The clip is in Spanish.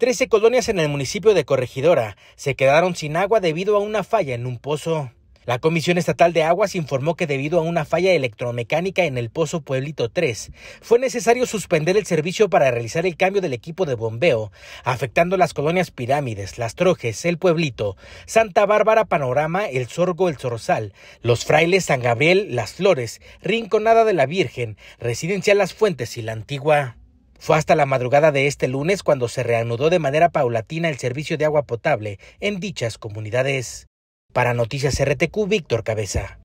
Trece colonias en el municipio de Corregidora se quedaron sin agua debido a una falla en un pozo. La Comisión Estatal de Aguas informó que debido a una falla electromecánica en el pozo Pueblito 3, fue necesario suspender el servicio para realizar el cambio del equipo de bombeo, afectando las colonias Pirámides, Las Trojes, El Pueblito, Santa Bárbara, Panorama, El Sorgo, El Zorzal, Los Frailes, San Gabriel, Las Flores, Rinconada de la Virgen, Residencia Las Fuentes y La Antigua. Fue hasta la madrugada de este lunes cuando se reanudó de manera paulatina el servicio de agua potable en dichas comunidades. Para Noticias RTQ, Víctor Cabeza.